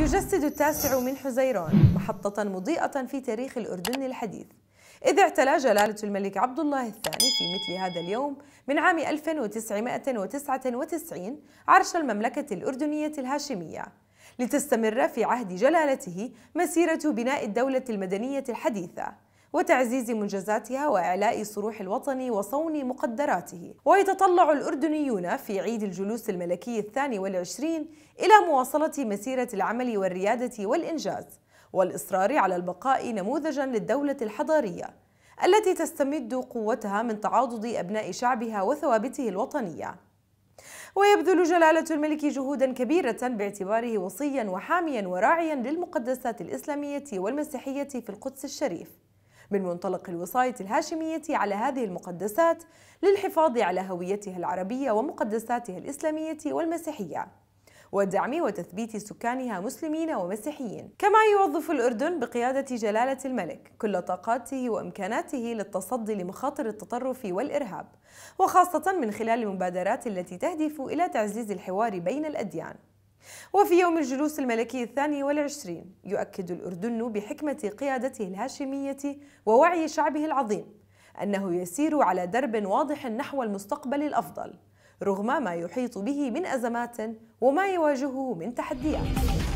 يجسد التاسع من حزيران محطة مضيئة في تاريخ الأردن الحديث إذ اعتلى جلالة الملك عبد الله الثاني في مثل هذا اليوم من عام 1999 عرش المملكة الأردنية الهاشمية لتستمر في عهد جلالته مسيرة بناء الدولة المدنية الحديثة وتعزيز منجزاتها وإعلاء صروح الوطن وصون مقدراته ويتطلع الأردنيون في عيد الجلوس الملكي الثاني والعشرين إلى مواصلة مسيرة العمل والريادة والإنجاز والإصرار على البقاء نموذجا للدولة الحضارية التي تستمد قوتها من تعاضد أبناء شعبها وثوابته الوطنية ويبذل جلالة الملك جهودا كبيرة باعتباره وصيا وحاميا وراعيا للمقدسات الإسلامية والمسيحية في القدس الشريف من منطلق الوصاية الهاشمية على هذه المقدسات للحفاظ على هويتها العربية ومقدساتها الإسلامية والمسيحية ودعم وتثبيت سكانها مسلمين ومسيحيين كما يوظف الأردن بقيادة جلالة الملك كل طاقاته وإمكاناته للتصدي لمخاطر التطرف والإرهاب وخاصة من خلال المبادرات التي تهدف إلى تعزيز الحوار بين الأديان وفي يوم الجلوس الملكي الثاني والعشرين يؤكد الأردن بحكمة قيادته الهاشمية ووعي شعبه العظيم أنه يسير على درب واضح نحو المستقبل الأفضل رغم ما يحيط به من أزمات وما يواجهه من تحديات